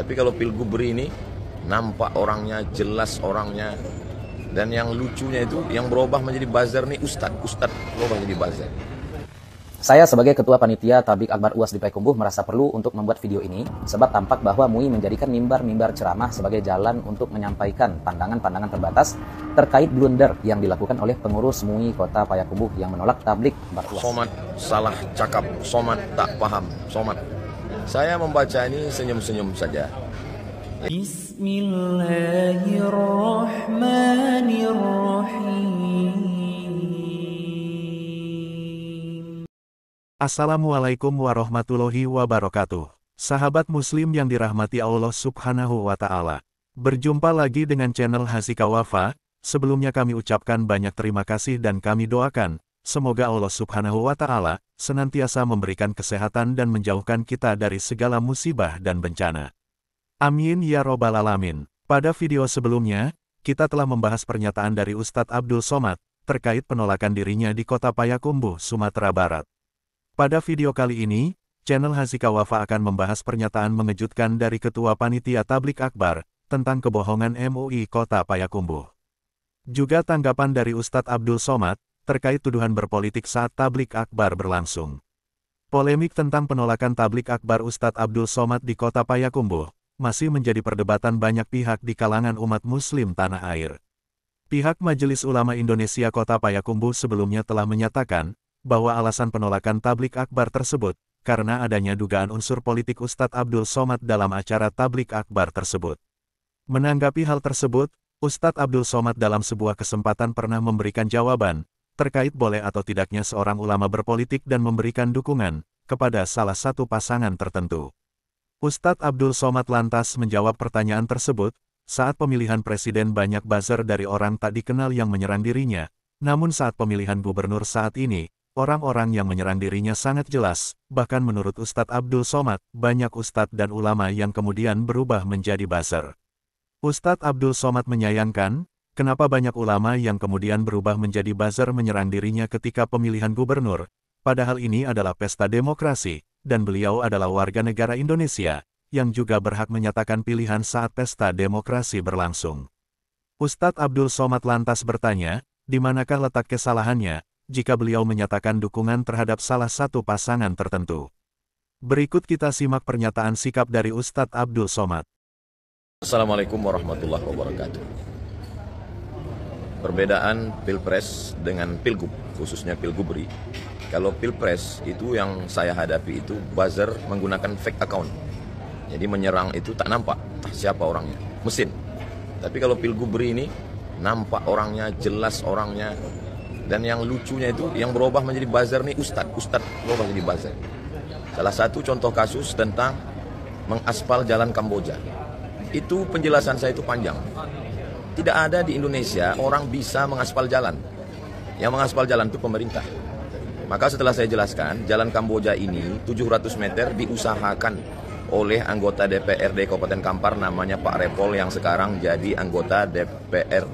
Tapi kalau pilgub ini nampak orangnya, jelas orangnya. Dan yang lucunya itu yang berubah menjadi bazar nih ustad, ustad berubah jadi bazar. Saya sebagai ketua panitia Tabik Akbar UAS di Payakumbuh merasa perlu untuk membuat video ini sebab tampak bahwa MUI menjadikan mimbar-mimbar ceramah sebagai jalan untuk menyampaikan pandangan-pandangan terbatas terkait blunder yang dilakukan oleh pengurus MUI Kota Payakumbuh yang menolak tablik Akbar UAS. Somad salah cakap, somat tak paham, somat saya membaca ini senyum-senyum saja. Bismillahirrahmanirrahim. Assalamualaikum warahmatullahi wabarakatuh. Sahabat muslim yang dirahmati Allah subhanahu wa ta'ala. Berjumpa lagi dengan channel Hasika Wafa, sebelumnya kami ucapkan banyak terima kasih dan kami doakan, Semoga Allah subhanahu wa ta'ala senantiasa memberikan kesehatan dan menjauhkan kita dari segala musibah dan bencana. Amin ya robbal alamin. Pada video sebelumnya, kita telah membahas pernyataan dari Ustadz Abdul Somad terkait penolakan dirinya di kota Payakumbuh, Sumatera Barat. Pada video kali ini, channel Hazika Wafa akan membahas pernyataan mengejutkan dari Ketua Panitia Tablik Akbar tentang kebohongan MUI Kota Payakumbuh. Juga tanggapan dari Ustadz Abdul Somad terkait tuduhan berpolitik saat tablik akbar berlangsung. Polemik tentang penolakan tablik akbar Ustadz Abdul Somad di kota Payakumbuh, masih menjadi perdebatan banyak pihak di kalangan umat muslim tanah air. Pihak Majelis Ulama Indonesia Kota Payakumbuh sebelumnya telah menyatakan, bahwa alasan penolakan tablik akbar tersebut, karena adanya dugaan unsur politik Ustadz Abdul Somad dalam acara tablik akbar tersebut. Menanggapi hal tersebut, Ustadz Abdul Somad dalam sebuah kesempatan pernah memberikan jawaban, terkait boleh atau tidaknya seorang ulama berpolitik dan memberikan dukungan kepada salah satu pasangan tertentu. Ustadz Abdul Somad lantas menjawab pertanyaan tersebut, saat pemilihan presiden banyak buzzer dari orang tak dikenal yang menyerang dirinya, namun saat pemilihan gubernur saat ini, orang-orang yang menyerang dirinya sangat jelas, bahkan menurut Ustadz Abdul Somad, banyak ustadz dan ulama yang kemudian berubah menjadi buzzer. Ustadz Abdul Somad menyayangkan, kenapa banyak ulama yang kemudian berubah menjadi buzzer menyerang dirinya ketika pemilihan gubernur, padahal ini adalah pesta demokrasi, dan beliau adalah warga negara Indonesia, yang juga berhak menyatakan pilihan saat pesta demokrasi berlangsung. Ustadz Abdul Somad lantas bertanya, di manakah letak kesalahannya, jika beliau menyatakan dukungan terhadap salah satu pasangan tertentu. Berikut kita simak pernyataan sikap dari Ustadz Abdul Somad. Assalamualaikum warahmatullahi wabarakatuh perbedaan pilpres dengan pilgub, khususnya pilgubri. Kalau pilpres itu yang saya hadapi itu buzzer menggunakan fake account. Jadi menyerang itu tak nampak siapa orangnya, mesin. Tapi kalau pilgubri ini nampak orangnya, jelas orangnya. Dan yang lucunya itu yang berubah menjadi buzzer nih ustad, ustad berubah jadi buzzer. Salah satu contoh kasus tentang mengaspal jalan Kamboja. Itu penjelasan saya itu panjang tidak ada di Indonesia orang bisa mengaspal jalan. Yang mengaspal jalan itu pemerintah. Maka setelah saya jelaskan, jalan Kamboja ini 700 meter diusahakan oleh anggota DPRD Kabupaten Kampar namanya Pak Repol yang sekarang jadi anggota DPR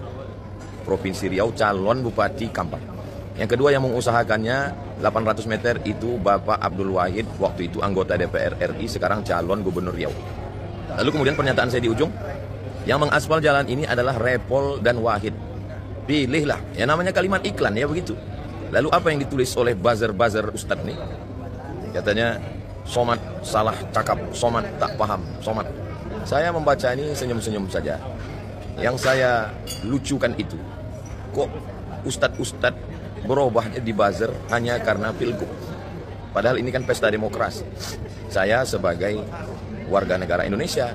Provinsi Riau calon Bupati Kampar. Yang kedua yang mengusahakannya 800 meter itu Bapak Abdul Wahid waktu itu anggota DPR RI sekarang calon Gubernur Riau. Lalu kemudian pernyataan saya di ujung yang mengaspal jalan ini adalah Repol dan Wahid. Pilihlah. Ya namanya kalimat iklan ya begitu. Lalu apa yang ditulis oleh buzzer-buzzer Ustadz nih? Katanya Somad salah cakap, Somad tak paham, Somad. Saya membaca ini senyum-senyum saja. Yang saya lucukan itu, kok ustadz-ustadz berubahnya di buzzer hanya karena pilgub. Padahal ini kan pesta demokrasi. Saya sebagai warga negara Indonesia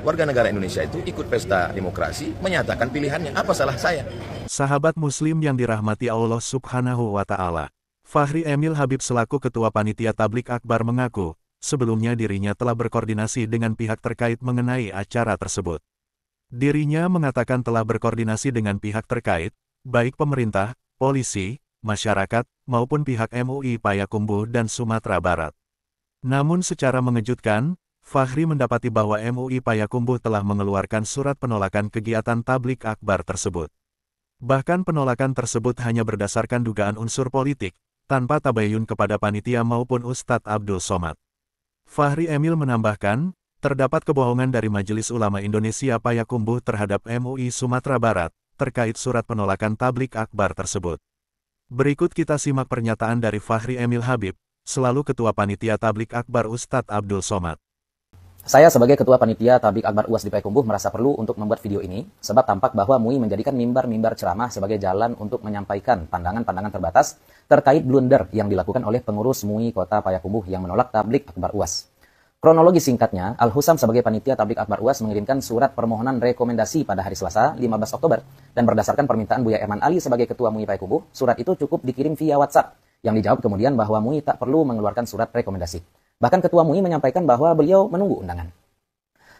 warga negara Indonesia itu ikut pesta demokrasi, menyatakan pilihannya. Apa salah saya? Sahabat muslim yang dirahmati Allah subhanahu wa ta'ala. Fahri Emil Habib selaku Ketua Panitia Tablik Akbar mengaku, sebelumnya dirinya telah berkoordinasi dengan pihak terkait mengenai acara tersebut. Dirinya mengatakan telah berkoordinasi dengan pihak terkait, baik pemerintah, polisi, masyarakat, maupun pihak MUI Payakumbuh dan Sumatera Barat. Namun secara mengejutkan, Fahri mendapati bahwa MUI Payakumbuh telah mengeluarkan surat penolakan kegiatan tablik akbar tersebut. Bahkan penolakan tersebut hanya berdasarkan dugaan unsur politik, tanpa tabayun kepada panitia maupun Ustadz Abdul Somad. Fahri Emil menambahkan, terdapat kebohongan dari Majelis Ulama Indonesia Payakumbuh terhadap MUI Sumatera Barat, terkait surat penolakan tablik akbar tersebut. Berikut kita simak pernyataan dari Fahri Emil Habib, selalu Ketua Panitia Tablik Akbar Ustadz Abdul Somad. Saya sebagai ketua panitia tablik Akbar UAS di Payakumbuh merasa perlu untuk membuat video ini sebab tampak bahwa MUI menjadikan mimbar-mimbar ceramah sebagai jalan untuk menyampaikan pandangan-pandangan terbatas terkait blunder yang dilakukan oleh pengurus MUI Kota Payakumbuh yang menolak Tablik Akbar UAS. Kronologi singkatnya, Al-Husam sebagai panitia Tablik Akbar UAS mengirimkan surat permohonan rekomendasi pada hari Selasa, 15 Oktober, dan berdasarkan permintaan Buya Eman Ali sebagai ketua MUI Payakumbuh, surat itu cukup dikirim via WhatsApp yang dijawab kemudian bahwa MUI tak perlu mengeluarkan surat rekomendasi. Bahkan ketua MUI menyampaikan bahwa beliau menunggu undangan.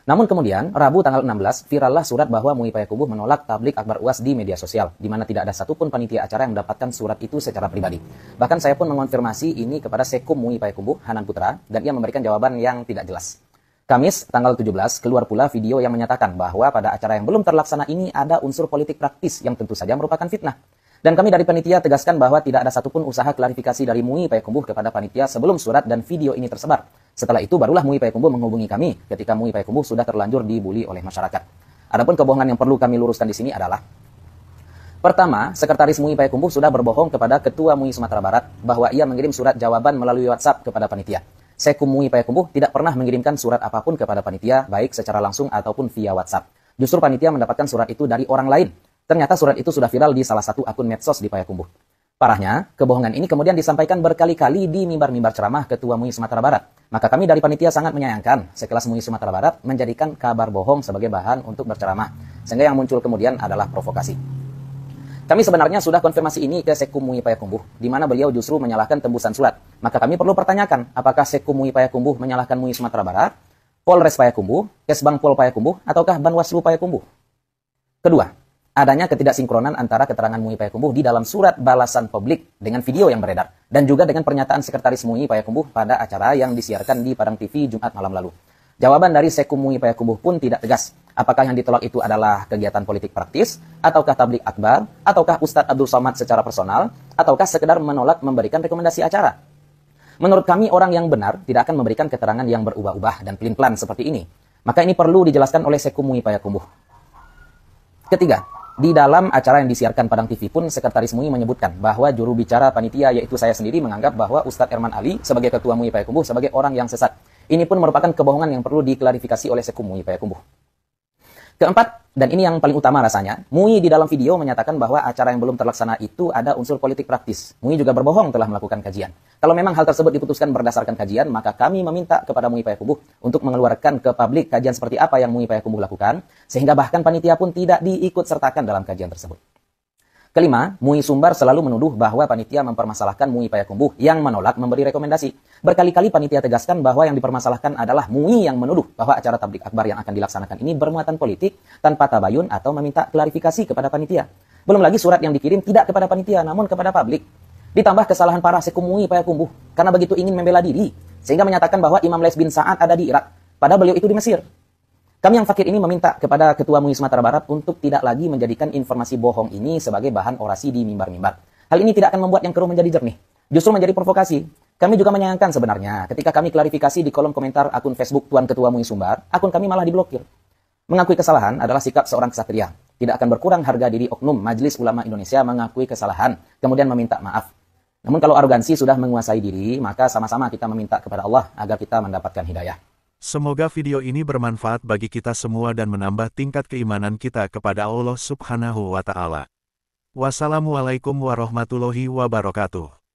Namun kemudian, Rabu tanggal 16, virallah surat bahwa MUI Payakumbuh menolak tablik akbar UAS di media sosial, di mana tidak ada satupun panitia acara yang mendapatkan surat itu secara pribadi. Bahkan saya pun mengonfirmasi ini kepada Sekum MUI Payakumbuh, Hanan Putra, dan ia memberikan jawaban yang tidak jelas. Kamis tanggal 17 keluar pula video yang menyatakan bahwa pada acara yang belum terlaksana ini ada unsur politik praktis yang tentu saja merupakan fitnah. Dan kami dari panitia tegaskan bahwa tidak ada satupun usaha klarifikasi dari MUI Payakumbuh kepada panitia sebelum surat dan video ini tersebar. Setelah itu barulah MUI Payakumbuh menghubungi kami ketika MUI Payakumbuh sudah terlanjur dibuli oleh masyarakat. Adapun kebohongan yang perlu kami luruskan di sini adalah Pertama, Sekretaris MUI Payakumbuh sudah berbohong kepada Ketua MUI Sumatera Barat bahwa ia mengirim surat jawaban melalui WhatsApp kepada panitia. Sekum MUI Payakumbuh tidak pernah mengirimkan surat apapun kepada panitia, baik secara langsung ataupun via WhatsApp. Justru panitia mendapatkan surat itu dari orang lain, Ternyata surat itu sudah viral di salah satu akun medsos di Payakumbuh. Parahnya, kebohongan ini kemudian disampaikan berkali-kali di mimbar-mimbar ceramah Ketua MUI Sumatera Barat. Maka kami dari panitia sangat menyayangkan sekelas MUI Sumatera Barat menjadikan kabar bohong sebagai bahan untuk berceramah. Sehingga yang muncul kemudian adalah provokasi. Kami sebenarnya sudah konfirmasi ini ke Sekum MUI Payakumbuh, di mana beliau justru menyalahkan tembusan surat. Maka kami perlu pertanyakan, apakah Sekum MUI Payakumbuh menyalahkan MUI Sumatera Barat, Polres Payakumbuh, Kesbang Pol Payakumbuh, ataukah Banwaslu Payakumbuh? Kedua, adanya ketidaksinkronan antara keterangan MUI Payakumbuh di dalam surat balasan publik dengan video yang beredar dan juga dengan pernyataan sekretaris MUI Payakumbuh pada acara yang disiarkan di Padang TV Jumat malam lalu. Jawaban dari Sekum MUI Payakumbuh pun tidak tegas. Apakah yang ditolak itu adalah kegiatan politik praktis, ataukah tablik akbar, ataukah Ustadz Abdul Somad secara personal, ataukah sekedar menolak memberikan rekomendasi acara. Menurut kami orang yang benar tidak akan memberikan keterangan yang berubah-ubah dan pelin-pelan seperti ini. Maka ini perlu dijelaskan oleh Sekum MUI Payakumbuh. Ketiga, di dalam acara yang disiarkan Padang TV pun Sekretaris MUI menyebutkan bahwa juru bicara panitia yaitu saya sendiri menganggap bahwa Ustadz Erman Ali sebagai Ketua MUI Payakumbuh sebagai orang yang sesat. Ini pun merupakan kebohongan yang perlu diklarifikasi oleh Sekum MUI Payakumbuh. Keempat, dan ini yang paling utama rasanya, MUI di dalam video menyatakan bahwa acara yang belum terlaksana itu ada unsur politik praktis. MUI juga berbohong telah melakukan kajian. Kalau memang hal tersebut diputuskan berdasarkan kajian, maka kami meminta kepada MUI Payakumbuh untuk mengeluarkan ke publik kajian seperti apa yang MUI Payakumbuh lakukan, sehingga bahkan panitia pun tidak diikut sertakan dalam kajian tersebut. Kelima, MUI Sumbar selalu menuduh bahwa panitia mempermasalahkan MUI Payakumbuh yang menolak memberi rekomendasi. Berkali-kali panitia tegaskan bahwa yang dipermasalahkan adalah MUI yang menuduh bahwa acara tablik akbar yang akan dilaksanakan ini bermuatan politik tanpa tabayun atau meminta klarifikasi kepada panitia. Belum lagi surat yang dikirim tidak kepada panitia namun kepada publik. Ditambah kesalahan parah Sekum MUI Payakumbuh karena begitu ingin membela diri sehingga menyatakan bahwa Imam Les bin Sa'ad ada di Irak pada beliau itu di Mesir. Kami yang fakir ini meminta kepada Ketua MUI Sumatera Barat untuk tidak lagi menjadikan informasi bohong ini sebagai bahan orasi di mimbar-mimbar. Hal ini tidak akan membuat yang keruh menjadi jernih, justru menjadi provokasi. Kami juga menyayangkan sebenarnya ketika kami klarifikasi di kolom komentar akun Facebook Tuan Ketua MUI Sumbar, akun kami malah diblokir. Mengakui kesalahan adalah sikap seorang kesatria. Tidak akan berkurang harga diri oknum Majelis Ulama Indonesia mengakui kesalahan, kemudian meminta maaf. Namun kalau arogansi sudah menguasai diri, maka sama-sama kita meminta kepada Allah agar kita mendapatkan hidayah. Semoga video ini bermanfaat bagi kita semua dan menambah tingkat keimanan kita kepada Allah Subhanahu wa Ta'ala. Wassalamualaikum warahmatullahi wabarakatuh.